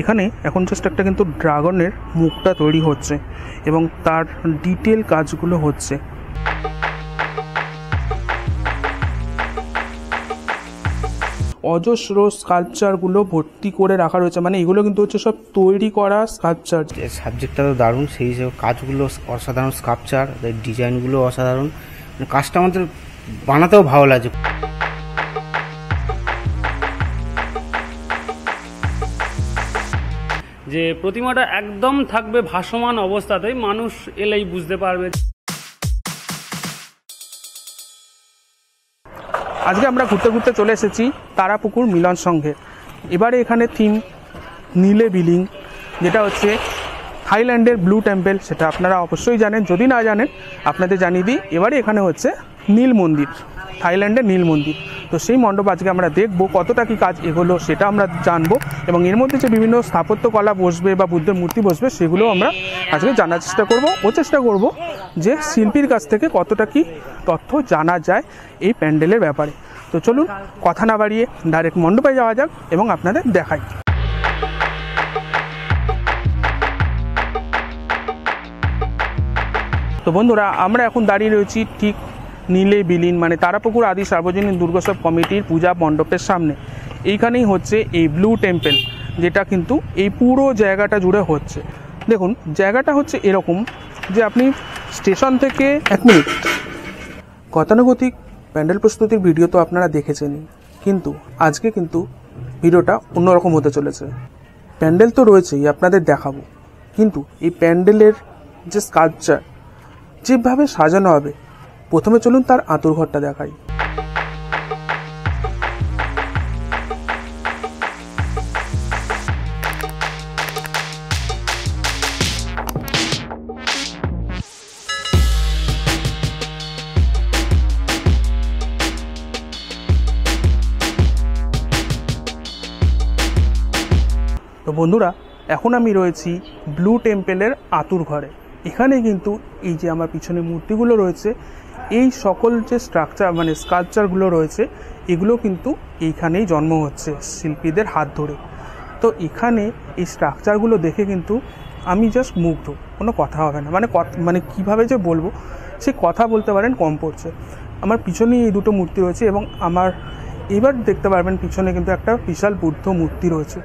এখানে এখন জাস্ট একটা কিন্তু ড্রাগনের মুখটা তৈরি হচ্ছে এবং তার ডিটেল কাজগুলো হচ্ছে অজস্র স্কাল্পচারগুলো ভর্তি করে রাখা রয়েছে মানে এগুলো কিন্তু হচ্ছে সব তৈরি করা স্কাল্পচার সাবজেক্টটা তো দারুণ সেই হিসেবে কাজগুলো অসাধারণ স্কাল্পচার ডিজাইনগুলো অসাধারণ মানে কাজটা আমাদের বানাতেও ভালো লাগে যে প্রতিমাটা একদম থাকবে ভাসমান অবস্থাতেই মানুষ এলেই বুঝতে পারবে আজকে আমরা ঘুরতে ঘুরতে চলে এসেছি তারাপুকুর মিলন সংঘে এবারে এখানে থিম নীলে বিলিং যেটা হচ্ছে থাইল্যান্ডের ব্লু টেম্পেল সেটা আপনারা অবশ্যই জানেন যদি না জানেন আপনাদের জানিয়ে দিই এবারে এখানে হচ্ছে নীল মন্দির থাইল্যান্ডের নীল মন্দির তো সেই মণ্ডপ আজকে আমরা দেখব কতটা কি কাজ এগোলো সেটা আমরা জানবো এবং এর মধ্যে যে বিভিন্ন স্থাপত্যকলা বসবে বা বুদ্ধের মূর্তি বসবে সেগুলো আমরা আজকে জানার চেষ্টা করব ও চেষ্টা করব যে শিল্পীর কাছ থেকে কতটা কি তথ্য জানা যায় এই প্যান্ডেলের ব্যাপারে তো চলুন কথা না বাড়িয়ে ডাইরেক্ট মণ্ডপে যাওয়া যাক এবং আপনাদের দেখাই তো বন্ধুরা আমরা এখন দাঁড়িয়ে রয়েছি ঠিক নীলে বিলীন মানে তারাপুকুর আদি সার্বজনীন দুর্গোৎসব কমিটির পূজা মণ্ডপের সামনে এইখানেই হচ্ছে এই ব্লু টেম্পেল যেটা কিন্তু এই পুরো জায়গাটা জুড়ে হচ্ছে দেখুন জায়গাটা হচ্ছে এরকম যে আপনি স্টেশন থেকে এক মিনিট গতানুগতিক প্যান্ডেল প্রস্তুতির ভিডিও তো আপনারা দেখেছেনই কিন্তু আজকে কিন্তু ভিডিওটা অন্যরকম হতে চলেছে প্যান্ডেল তো রয়েছেই আপনাদের দেখাবো কিন্তু এই প্যান্ডেলের যে স্কাল্পচার যেভাবে সাজানো হবে প্রথমে চলুন তার আঁতুর ঘরটা দেখাই তো বন্ধুরা এখন আমি রয়েছি ব্লু টেম্পেলের আতুর ঘরে এখানে কিন্তু এই যে আমার পিছনে মূর্তিগুলো রয়েছে এই সকল যে স্ট্রাকচার মানে স্কালচারগুলো রয়েছে এগুলো কিন্তু এইখানেই জন্ম হচ্ছে শিল্পীদের হাত ধরে তো এখানে এই স্ট্রাকচারগুলো দেখে কিন্তু আমি জাস্ট মুগ্ধ কোনো কথা হবে না মানে মানে কিভাবে যে বলবো সে কথা বলতে পারেন কম পড়ছে আমার পিছনেই এই দুটো মূর্তি রয়েছে এবং আমার এবার দেখতে পারবেন পিছনে কিন্তু একটা বিশাল বুদ্ধ মূর্তি রয়েছে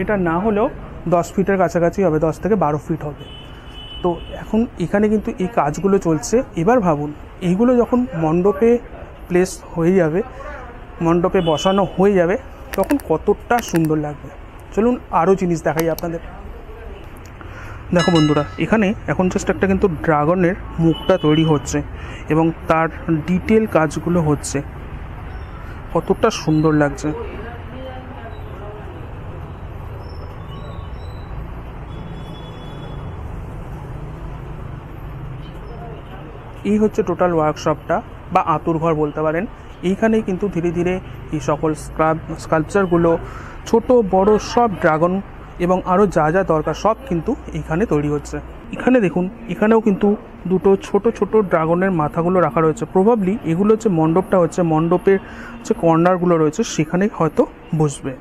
এটা না হলেও দশ ফিটের কাছাকাছি হবে দশ থেকে বারো ফিট হবে তো এখন এখানে কিন্তু এই কাজগুলো চলছে এবার ভাবুন এইগুলো যখন মণ্ডপে প্লেস হয়ে যাবে মণ্ডপে বসানো হয়ে যাবে তখন কতটা সুন্দর লাগবে চলুন আরও জিনিস দেখাই আপনাদের দেখো বন্ধুরা এখানে এখন জাস্ট একটা কিন্তু ড্রাগনের মুখটা তৈরি হচ্ছে এবং তার ডিটেল কাজগুলো হচ্ছে কতটা সুন্দর লাগছে এই হচ্ছে টোটাল ওয়ার্কশপটা বা ঘর বলতে পারেন এইখানেই কিন্তু ধীরে ধীরে এই সকল স্ক্রাব স্কাল্পচারগুলো ছোট বড় সব ড্রাগন এবং আরও যা যা দরকার সব কিন্তু এখানে তৈরি হচ্ছে এখানে দেখুন এখানেও কিন্তু দুটো ছোট ছোট ড্রাগনের মাথাগুলো রাখা রয়েছে প্রভাবলি এগুলো যে মণ্ডপটা হচ্ছে মণ্ডপের যে কর্নারগুলো রয়েছে সেখানে হয়তো বসবে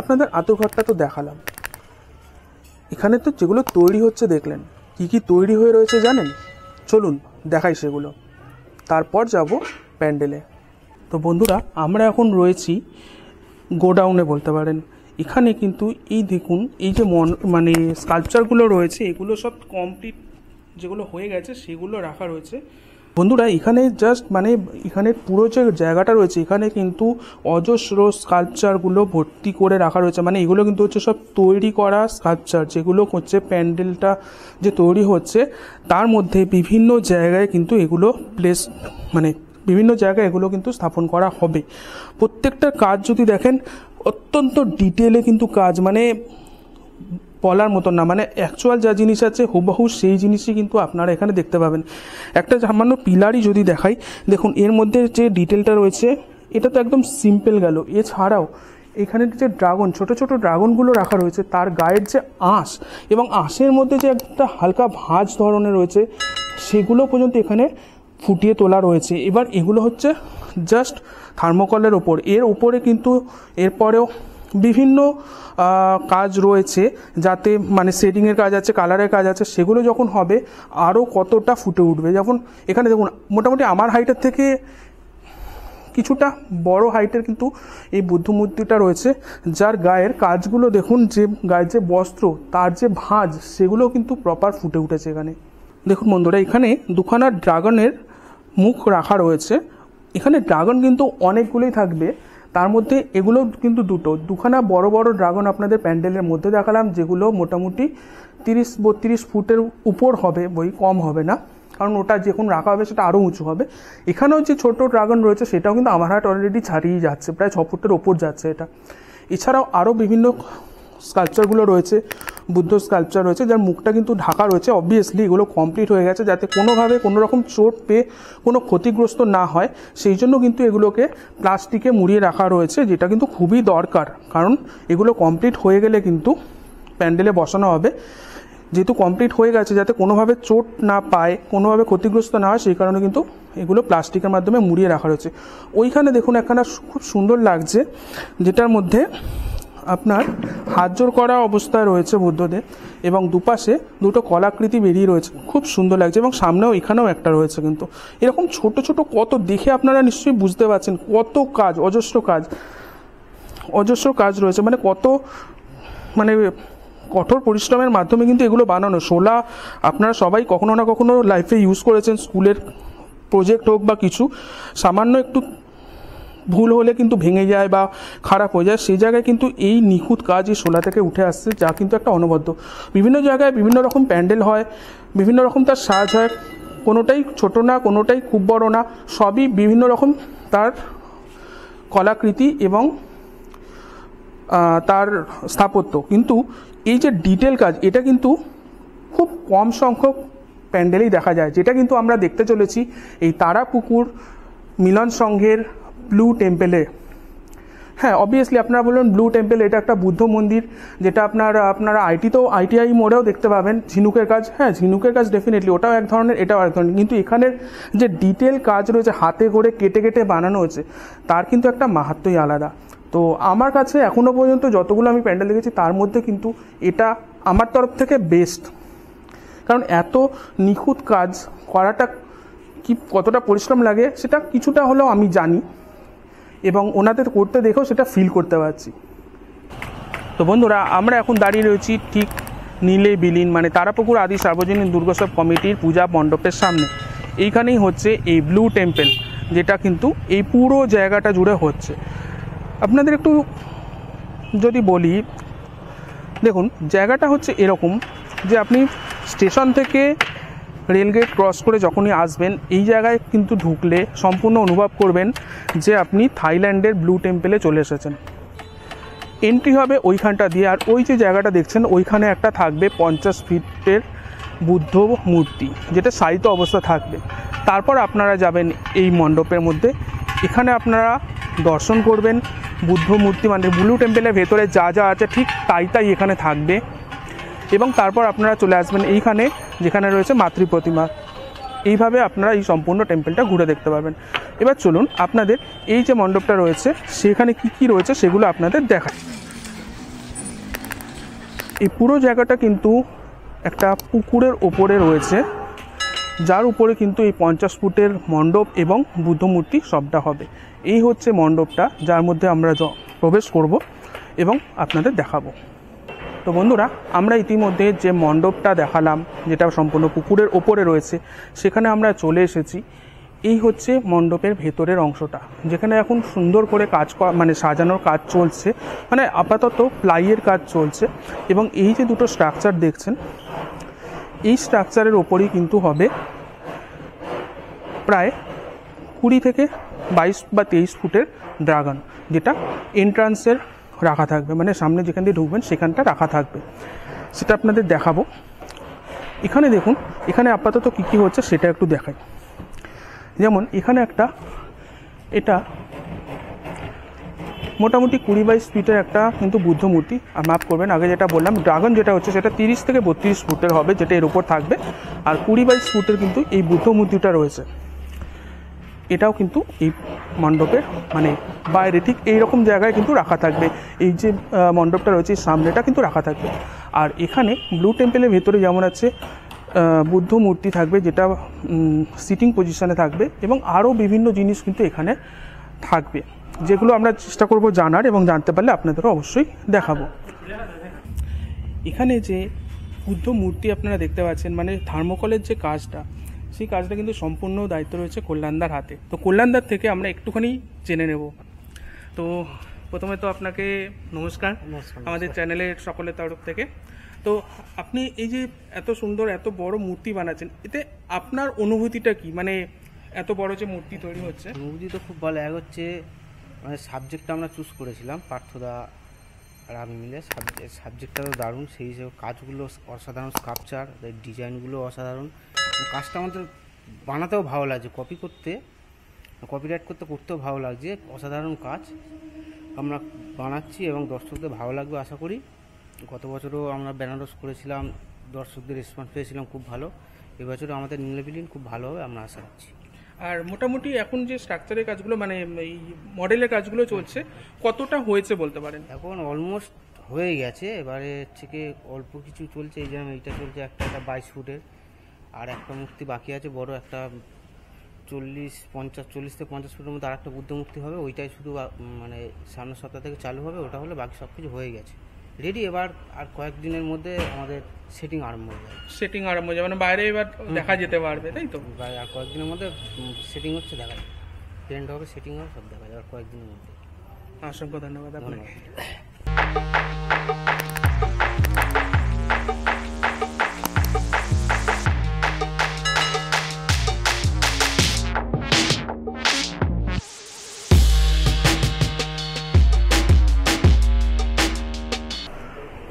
আপনাদের আতুরঘরটা তো দেখালাম এখানে তো যেগুলো তৈরি হচ্ছে দেখলেন কি কি তৈরি হয়ে রয়েছে জানেন চলুন দেখাই সেগুলো তারপর যাব প্যান্ডেলে তো বন্ধুরা আমরা এখন রয়েছি গোডাউনে বলতে পারেন এখানে কিন্তু এই দেখুন এই যে মন মানে স্কাল্পচারগুলো রয়েছে এগুলো সব কমপ্লিট যেগুলো হয়ে গেছে সেগুলো রাখা রয়েছে বন্ধুরা এখানে জাস্ট মানে এখানে পুরো যে জায়গাটা রয়েছে এখানে কিন্তু অজস্র স্কাল্পচারগুলো ভর্তি করে রাখা রয়েছে মানে এগুলো কিন্তু হচ্ছে সব তৈরি করা স্কাল্পচার যেগুলো হচ্ছে প্যান্ডেলটা যে তৈরি হচ্ছে তার মধ্যে বিভিন্ন জায়গায় কিন্তু এগুলো প্লেস মানে বিভিন্ন জায়গায় এগুলো কিন্তু স্থাপন করা হবে প্রত্যেকটা কাজ যদি দেখেন অত্যন্ত ডিটেলে কিন্তু কাজ মানে বলার মতন না মানে অ্যাকচুয়াল যা জিনিস আছে হুবহু সেই জিনিসই কিন্তু আপনারা এখানে দেখতে পাবেন একটা সামান্য পিলারই যদি দেখাই দেখুন এর মধ্যে যে ডিটেলটা রয়েছে এটা তো একদম সিম্পল গেল এছাড়াও এখানে যে ড্রাগন ছোট ছোট ড্রাগনগুলো রাখা রয়েছে তার গায়ের যে আঁশ এবং আঁশের মধ্যে যে একটা হালকা ভাঁজ ধরনের রয়েছে সেগুলো পর্যন্ত এখানে ফুটিয়ে তোলা রয়েছে এবার এগুলো হচ্ছে জাস্ট থার্মোকলের ওপর এর ওপরে কিন্তু এরপরেও বিভিন্ন কাজ রয়েছে যাতে মানে শেডিংয়ের কাজ আছে কালারের কাজ আছে সেগুলো যখন হবে আরও কতটা ফুটে উঠবে যখন এখানে দেখুন মোটামুটি আমার হাইটের থেকে কিছুটা বড় হাইটের কিন্তু এই বুদ্ধ মূর্তিটা রয়েছে যার গায়ের কাজগুলো দেখুন যে গায়ের যে বস্ত্র তার যে ভাঁজ সেগুলো কিন্তু প্রপার ফুটে উঠেছে এখানে দেখুন বন্ধুরা এখানে দুখানা ড্রাগনের মুখ রাখা রয়েছে এখানে ড্রাগন কিন্তু অনেকগুলোই থাকবে তার মধ্যে এগুলো কিন্তু দুটো দুখানা বড় বড় ড্রাগন আপনাদের প্যান্ডেলের মধ্যে দেখালাম যেগুলো মোটামুটি তিরিশ বত্রিশ ফুটের উপর হবে বই কম হবে না কারণ ওটা যখন রাখা হবে সেটা আরও উঁচু হবে এখানেও যে ছোট ড্রাগন রয়েছে সেটাও কিন্তু আমার হাট অলরেডি ছাড়িয়ে যাচ্ছে প্রায় ছ ফুটের ওপর যাচ্ছে এটা এছাড়াও আরও বিভিন্ন স্কাল্পচারগুলো রয়েছে বুদ্ধ স্কাল্পচার রয়েছে যার মুখটা কিন্তু ঢাকা রয়েছে অবভিয়াসলি এগুলো কমপ্লিট হয়ে গেছে যাতে কোনোভাবে কোনো রকম চোট পেয়ে কোনো ক্ষতিগ্রস্ত না হয় সেই জন্য কিন্তু এগুলোকে প্লাস্টিকে মুড়িয়ে রাখা রয়েছে যেটা কিন্তু খুবই দরকার কারণ এগুলো কমপ্লিট হয়ে গেলে কিন্তু প্যান্ডেলে বসানো হবে যেহেতু কমপ্লিট হয়ে গেছে যাতে কোনোভাবে চোট না পায় কোনোভাবে ক্ষতিগ্রস্ত না হয় সেই কারণে কিন্তু এগুলো প্লাস্টিকের মাধ্যমে মুড়িয়ে রাখা রয়েছে ওইখানে দেখুন একখানা খুব সুন্দর লাগছে যেটার মধ্যে আপনার হাত জোর করা অবস্থায় রয়েছে বুদ্ধদেব এবং দুপাশে দুটো কলাকৃতি বেরিয়ে রয়েছে খুব সুন্দর লাগছে এবং সামনেও এখানেও একটা রয়েছে কিন্তু এরকম ছোট ছোট কত দেখে আপনারা নিশ্চয়ই বুঝতে পারছেন কত কাজ অজস্র কাজ অজস্র কাজ রয়েছে মানে কত মানে কঠোর পরিশ্রমের মাধ্যমে কিন্তু এগুলো বানানো শোলা আপনারা সবাই কখনো না কখনো লাইফে ইউজ করেছেন স্কুলের প্রজেক্ট হোক বা কিছু সামান্য একটু ভুল হলে কিন্তু ভেঙে যায় বা খারাপ হয়ে যায় সেই জায়গায় কিন্তু এই নিখুঁত কাজ এই শোলা থেকে উঠে আসছে যা কিন্তু একটা অনবদ্য বিভিন্ন জায়গায় বিভিন্ন রকম প্যান্ডেল হয় বিভিন্ন রকম তার সাজ হয় কোনোটাই ছোট না কোনোটাই খুব বড় না সবই বিভিন্ন রকম তার কলাকৃতি এবং তার স্থাপত্য কিন্তু এই যে ডিটেল কাজ এটা কিন্তু খুব কম সংখ্যক প্যান্ডেলেই দেখা যায় যেটা কিন্তু আমরা দেখতে চলেছি এই তারাপুকুর মিলন সংঘের ব্লু টেম্পেলে হ্যাঁ অবভিয়াসলি আপনারা বলবেন ব্লু টেম্পেল এটা একটা বুদ্ধ মন্দির যেটা আপনার আপনারা আইটিতেও আইটিআই মোড়েও দেখতে পাবেন ঝিনুকের কাজ হ্যাঁ ঝিনুকের কাজ ডেফিনেটলি ওটাও এক ধরনের এটাও এক ধরনের কিন্তু এখানের যে ডিটেল কাজ রয়েছে হাতে করে কেটে কেটে বানানো হয়েছে তার কিন্তু একটা মাহাত্মই আলাদা তো আমার কাছে এখনও পর্যন্ত যতগুলো আমি প্যান্ডেল দেখেছি তার মধ্যে কিন্তু এটা আমার তরফ থেকে বেস্ট কারণ এত নিখুঁত কাজ করাটা কি কতটা পরিশ্রম লাগে সেটা কিছুটা হলেও আমি জানি এবং ওনাদের করতে দেখেও সেটা ফিল করতে পারছি তো বন্ধুরা আমরা এখন দাঁড়িয়ে রয়েছি ঠিক নীলে বিলীন মানে তারাপুকুর আদি সার্বজনীন দুর্গোৎসব কমিটির পূজা মণ্ডপের সামনে এইখানেই হচ্ছে এই ব্লু টেম্পেল যেটা কিন্তু এই পুরো জায়গাটা জুড়ে হচ্ছে আপনাদের একটু যদি বলি দেখুন জায়গাটা হচ্ছে এরকম যে আপনি স্টেশন থেকে রেলগেট ক্রস করে যখনই আসবেন এই জায়গায় কিন্তু ঢুকলে সম্পূর্ণ অনুভব করবেন যে আপনি থাইল্যান্ডের ব্লু টেম্পেলে চলে এসেছেন এন্ট্রি হবে ওইখানটা দিয়ে আর ওই যে জায়গাটা দেখছেন ওইখানে একটা থাকবে পঞ্চাশ ফিটের বুদ্ধ মূর্তি যেটা সাহিত্য অবস্থা থাকবে তারপর আপনারা যাবেন এই মণ্ডপের মধ্যে এখানে আপনারা দর্শন করবেন বুদ্ধ মূর্তি মানে ব্লু টেম্পেলের ভেতরে যা যা আছে ঠিক তাই তাই এখানে থাকবে এবং তারপর আপনারা চলে আসবেন এইখানে যেখানে রয়েছে মাতৃ প্রতিমা এইভাবে আপনারা এই সম্পূর্ণ টেম্পেলটা ঘুরে দেখতে পাবেন এবার চলুন আপনাদের এই যে মণ্ডপটা রয়েছে সেখানে কি কি রয়েছে সেগুলো আপনাদের দেখায় এই পুরো জায়গাটা কিন্তু একটা পুকুরের ওপরে রয়েছে যার উপরে কিন্তু এই পঞ্চাশ ফুটের মণ্ডপ এবং বুদ্ধমূর্তি সবটা হবে এই হচ্ছে মণ্ডপটা যার মধ্যে আমরা প্রবেশ করব এবং আপনাদের দেখাবো তো বন্ধুরা আমরা ইতিমধ্যে যে মণ্ডপটা দেখালাম যেটা সম্পূর্ণ পুকুরের ওপরে রয়েছে সেখানে আমরা চলে এসেছি এই হচ্ছে মণ্ডপের ভেতরের অংশটা যেখানে এখন সুন্দর করে কাজ মানে সাজানোর কাজ চলছে মানে আপাতত প্লাইয়ের কাজ চলছে এবং এই যে দুটো স্ট্রাকচার দেখছেন এই স্ট্রাকচারের ওপরই কিন্তু হবে প্রায় কুড়ি থেকে বাইশ বা তেইশ ফুটের ড্রাগন যেটা এন্ট্রান্সের রাখা থাকবে মানে সামনে যেখান দিয়ে ঢুকবেন সেখানটা রাখা থাকবে সেটা আপনাদের দেখাবো এখানে দেখুন এখানে আপাতত কী কী হচ্ছে সেটা একটু দেখাই যেমন এখানে একটা এটা মোটামুটি কুড়ি বাইশ ফিটের একটা কিন্তু বুদ্ধ মূর্তি মাপ করবেন আগে যেটা বললাম ড্রাগন যেটা হচ্ছে সেটা তিরিশ থেকে বত্রিশ ফুটের হবে যেটা এর উপর থাকবে আর কুড়ি বাইশ ফুটের কিন্তু এই বুদ্ধ মূর্তিটা রয়েছে এটাও কিন্তু এই মণ্ডপের মানে বাইরে ঠিক এইরকম জায়গায় কিন্তু রাখা থাকবে এই যে মণ্ডপটা রয়েছে সামনেটা কিন্তু রাখা থাকবে আর এখানে ব্লু টেম্পেলের ভেতরে যেমন আছে বুদ্ধ মূর্তি থাকবে যেটা সিটিং পজিশনে থাকবে এবং আরও বিভিন্ন জিনিস কিন্তু এখানে থাকবে যেগুলো আমরা চেষ্টা করব জানার এবং জানতে পারলে আপনাদেরও অবশ্যই দেখাবো এখানে যে বুদ্ধ মূর্তি আপনারা দেখতে পাচ্ছেন মানে থার্মোকলের যে কাজটা সেই কাজটা কিন্তু সম্পূর্ণ দায়িত্ব রয়েছে কল্যাণদার হাতে তো কল্যাণদার থেকে আমরা একটুখানি জেনে নেব তো প্রথমে তো আপনাকে নমস্কার আমাদের চ্যানেলের সকলের তরফ থেকে তো আপনি এই যে এত সুন্দর এত বড় মূর্তি বানাচ্ছেন এতে আপনার অনুভূতিটা কি মানে এত বড় যে মূর্তি তৈরি হচ্ছে অনুভূতি তো খুব ভালো এক হচ্ছে মানে সাবজেক্টটা আমরা চুজ করেছিলাম পার্থদা আর আমি মিলে সাবজেক্টটা তো দারুণ সেই হিসেবে কাজগুলো অসাধারণ স্কাপচার ডিজাইনগুলো অসাধারণ কাজটা আমাদের বানাতেও ভালো লাগছে কপি করতে কপিরাইট করতে করতেও ভালো লাগছে অসাধারণ কাজ আমরা বানাচ্ছি এবং দর্শকদের ভালো লাগবে আশা করি গত বছরও আমরা বেনারস করেছিলাম দর্শকদের রেসপন্স পেয়েছিলাম খুব ভালো এবছরও আমাদের নীলবিলীন খুব ভালো হবে আমরা আশা রাখছি আর মোটামুটি এখন যে স্ট্রাকচারের কাজগুলো মানে এই মডেলের কাজগুলো চলছে কতটা হয়েছে বলতে পারেন এখন অলমোস্ট হয়ে গেছে এবারে থেকে অল্প কিছু চলছে এই যেমন এইটা চলছে একটা একটা বাইশ ফুটের আর একটা মূর্তি বাকি আছে বড় একটা চল্লিশ পঞ্চাশ চল্লিশ থেকে পঞ্চাশ ফুটের মধ্যে আর একটা বুদ্ধ মূর্তি হবে ওইটাই শুধু মানে সামনের সপ্তাহ থেকে চালু হবে ওটা হলে বাকি সব কিছু হয়ে গেছে রেডি এবার আর কয়েকদিনের মধ্যে আমাদের সেটিং আরম্ভ হয়ে যাবে সেটিং আরম্ভ হয়ে যাবে মানে বাইরে এবার দেখা যেতে পারবে তাই তো আর কয়েকদিনের মধ্যে সেটিং হচ্ছে দেখা যাবে ট্রেন্ড হবে সেটিং হবে সব দেখা যাবে আর কয়েকদিনের মধ্যে অসংখ্য ধন্যবাদ আপনাকে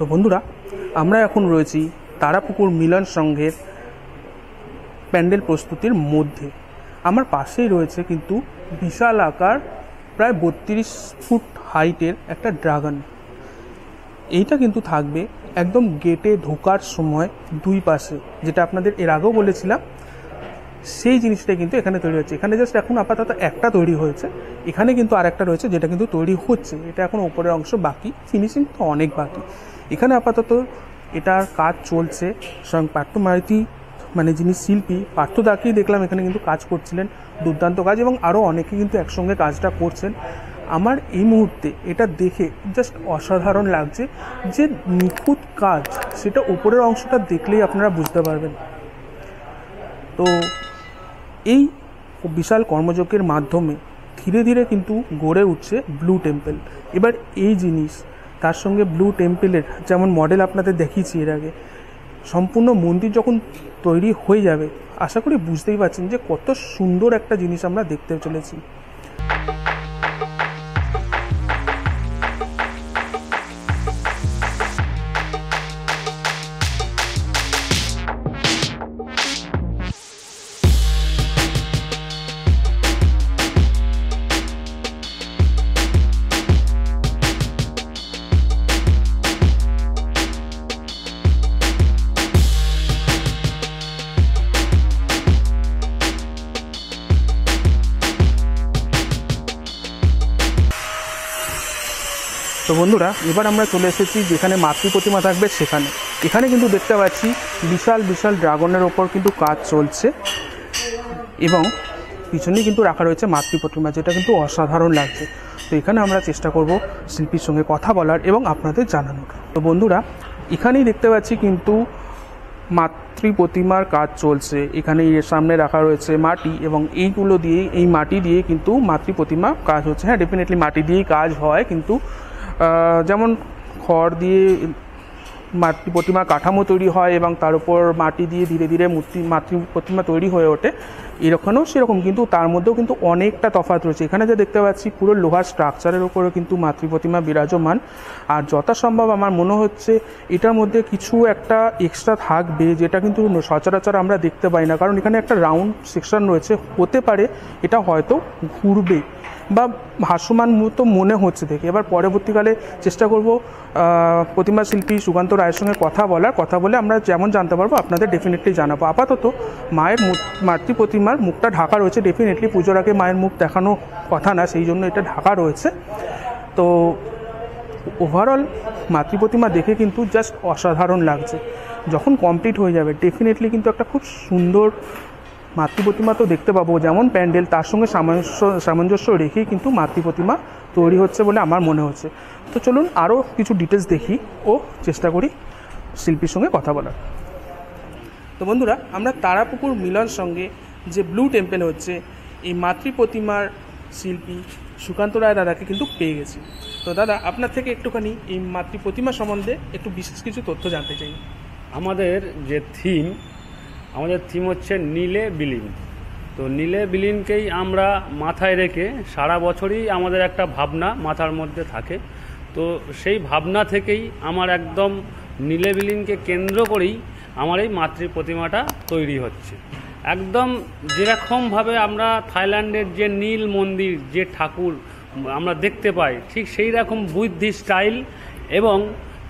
তো বন্ধুরা আমরা এখন রয়েছি তারাপুকুর মিলন সংঘের প্যান্ডেল প্রস্তুতির মধ্যে আমার পাশেই রয়েছে কিন্তু বিশাল আকার প্রায় বত্রিশ ফুট হাইটের একটা ড্রাগন এইটা কিন্তু থাকবে একদম গেটে ঢোকার সময় দুই পাশে যেটা আপনাদের এর আগেও বলেছিলাম সেই জিনিসটা কিন্তু এখানে তৈরি হচ্ছে এখানে জাস্ট এখন আপাতত একটা তৈরি হয়েছে এখানে কিন্তু আর একটা রয়েছে যেটা কিন্তু তৈরি হচ্ছে এটা এখন ওপরের অংশ বাকি ফিনিশিং তো অনেক বাকি এখানে আপাতত এটার কাজ চলছে স্বয়ং পার্থ মারুতি মানে যিনি শিল্পী পার্থ দাকেই দেখলাম এখানে কিন্তু কাজ করছিলেন দুর্দান্ত কাজ এবং আরও অনেকে কিন্তু একসঙ্গে কাজটা করছেন আমার এই মুহূর্তে এটা দেখে জাস্ট অসাধারণ লাগছে যে নিখুঁত কাজ সেটা উপরের অংশটা দেখলেই আপনারা বুঝতে পারবেন তো এই বিশাল কর্মযোগের মাধ্যমে ধীরে ধীরে কিন্তু গড়ে উঠছে ব্লু টেম্পল এবার এই জিনিস তার সঙ্গে ব্লু টেম্পেলের যেমন মডেল আপনাদের দেখিয়েছি এর আগে সম্পূর্ণ মন্দির যখন তৈরি হয়ে যাবে আশা করি বুঝতেই পারছেন যে কত সুন্দর একটা জিনিস আমরা দেখতে চলেছি বন্ধুরা এবার আমরা চলে এসেছি যেখানে মাতৃ প্রতিমা থাকবে সেখানে এখানে কিন্তু দেখতে পাচ্ছি বিশাল বিশাল ড্রাগনের ওপর কিন্তু কাজ চলছে এবং পিছনে কিন্তু রাখা রয়েছে মাতৃ প্রতিমা যেটা কিন্তু অসাধারণ লাগছে তো এখানে আমরা চেষ্টা করব শিল্পীর সঙ্গে কথা বলার এবং আপনাদের জানানোর তো বন্ধুরা এখানেই দেখতে পাচ্ছি কিন্তু মাতৃ প্রতিমার কাজ চলছে এখানে এর সামনে রাখা রয়েছে মাটি এবং এইগুলো দিয়ে এই মাটি দিয়ে কিন্তু মাতৃ প্রতিমা কাজ হচ্ছে হ্যাঁ ডেফিনেটলি মাটি দিয়েই কাজ হয় কিন্তু যেমন খড় দিয়ে মাতৃ প্রতিমা কাঠামো তৈরি হয় এবং তার উপর মাটি দিয়ে ধীরে ধীরে মূর্তি মাতৃ প্রতিমা তৈরি হয়ে ওঠে এরকমও সেরকম কিন্তু তার মধ্যেও কিন্তু অনেকটা তফাত রয়েছে এখানে যা দেখতে পাচ্ছি পুরো লোহার স্ট্রাকচারের উপরে কিন্তু মাতৃ প্রতিমা বিরাজমান আর যথাসম্ভব আমার মনে হচ্ছে এটার মধ্যে কিছু একটা এক্সট্রা থাকবে যেটা কিন্তু সচরাচর আমরা দেখতে পাই না কারণ এখানে একটা রাউন্ড সেকশন রয়েছে হতে পারে এটা হয়তো ঘুরবে বা হাস্যমান মুহূর্ত মনে হচ্ছে দেখে এবার পরবর্তীকালে চেষ্টা করব প্রতিমা শিল্পী সুকান্ত রায়ের সঙ্গে কথা বলার কথা বলে আমরা যেমন জানতে পারবো আপনাদের ডেফিনেটলি জানাবো আপাতত মায়ের মাতৃ প্রতিমার মুখটা ঢাকা রয়েছে ডেফিনেটলি পুজোর আগে মায়ের মুখ দেখানো কথা না সেই জন্য এটা ঢাকা রয়েছে তো ওভারঅল মাতৃ প্রতিমা দেখে কিন্তু জাস্ট অসাধারণ লাগছে যখন কমপ্লিট হয়ে যাবে ডেফিনেটলি কিন্তু একটা খুব সুন্দর মাতৃপ্রতিমা তো দেখতে পাবো যেমন প্যান্ডেল তার সঙ্গে সামঞ্জস্য সামঞ্জস্য রেখেই কিন্তু মাতৃপ্রতিমা তৈরি হচ্ছে বলে আমার মনে হচ্ছে তো চলুন আরও কিছু ডিটেলস দেখি ও চেষ্টা করি শিল্পীর সঙ্গে কথা বলার তো বন্ধুরা আমরা তারাপুকুর মিলন সঙ্গে যে ব্লু টেম্পেল হচ্ছে এই মাতৃপ্রতিমার শিল্পী সুকান্ত রায় দাদাকে কিন্তু পেয়ে গেছি তো দাদা আপনার থেকে একটুখানি এই মাতৃপ্রতিমা সম্বন্ধে একটু বিশেষ কিছু তথ্য জানতে চাই আমাদের যে থিম আমাদের থিম হচ্ছে নীলে বিলীন তো নীলে বিলীনকেই আমরা মাথায় রেখে সারা বছরই আমাদের একটা ভাবনা মাথার মধ্যে থাকে তো সেই ভাবনা থেকেই আমার একদম নীলে বিলীনকে কেন্দ্র করেই আমার এই মাতৃ প্রতিমাটা তৈরি হচ্ছে একদম যেরকমভাবে আমরা থাইল্যান্ডের যে নীল মন্দির যে ঠাকুর আমরা দেখতে পাই ঠিক সেই রকম বুদ্ধি স্টাইল এবং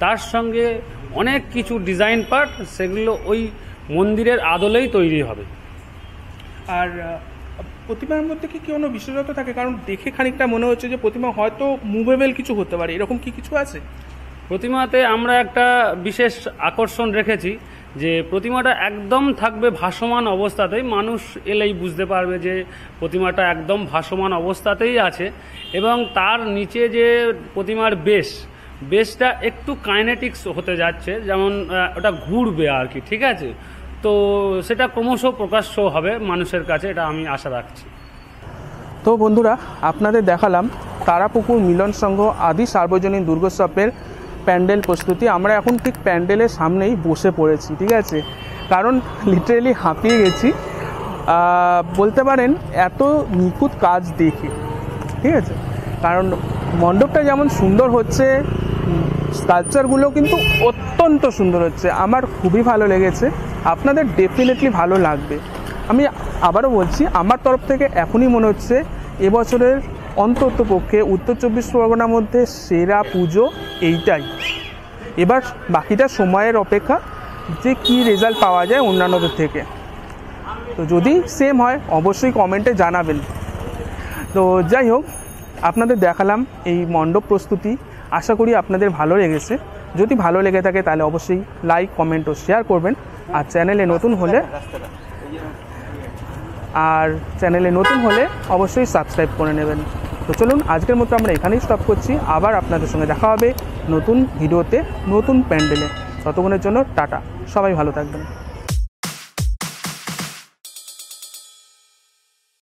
তার সঙ্গে অনেক কিছু ডিজাইন পার্ট সেগুলো ওই মন্দিরের আদলেই তৈরি হবে আর প্রতিমার মধ্যে কি কোনো বিশেষত্ব থাকে কারণ দেখে খানিকটা মনে হচ্ছে যে প্রতিমা হয়তো মুভেবেল কিছু হতে পারে এরকম কি কিছু আছে প্রতিমাতে আমরা একটা বিশেষ আকর্ষণ রেখেছি যে প্রতিমাটা একদম থাকবে ভাসমান অবস্থাতেই মানুষ এলেই বুঝতে পারবে যে প্রতিমাটা একদম ভাসমান অবস্থাতেই আছে এবং তার নিচে যে প্রতিমার বেশ বেসটা একটু কাইনেটিক্স হতে যাচ্ছে যেমন ওটা ঘুরবে আর কি ঠিক আছে তো সেটা ক্রমশ প্রকাশ্য হবে মানুষের কাছে এটা আমি আশা রাখছি তো বন্ধুরা আপনাদের দেখালাম তারাপুকুর মিলন সংঘ আদি সার্বজনীন দুর্গোৎসবের প্যান্ডেল প্রস্তুতি আমরা এখন ঠিক প্যান্ডেলের সামনেই বসে পড়েছি ঠিক আছে কারণ লিটারেলি হাঁপিয়ে গেছি বলতে পারেন এত নিখুঁত কাজ দেখে ঠিক আছে কারণ মণ্ডপটা যেমন সুন্দর হচ্ছে স্কালচারগুলো কিন্তু অত্যন্ত সুন্দর হচ্ছে আমার খুবই ভালো লেগেছে আপনাদের ডেফিনেটলি ভালো লাগবে আমি আবারও বলছি আমার তরফ থেকে এখনই মনে হচ্ছে এবছরের অন্তত পক্ষে উত্তর চব্বিশ পরগনার মধ্যে সেরা পুজো এইটাই এবার বাকিটা সময়ের অপেক্ষা যে কি রেজাল্ট পাওয়া যায় অন্যান্যদের থেকে তো যদি সেম হয় অবশ্যই কমেন্টে জানাবেন তো যাই হোক আপনাদের দেখালাম এই মণ্ডপ প্রস্তুতি আশা করি আপনাদের ভালো লেগেছে যদি ভালো লেগে থাকে তাহলে অবশ্যই লাইক কমেন্ট ও শেয়ার করবেন আর চ্যানেলে নতুন হলে আর চ্যানেলে নতুন হলে অবশ্যই সাবস্ক্রাইব করে নেবেন তো চলুন আজকের মতো আমরা এখানেই স্টপ করছি আবার আপনাদের সঙ্গে দেখা হবে নতুন ভিডিওতে নতুন প্যান্ডেলে ততক্ষণের জন্য টাটা সবাই ভালো থাকবেন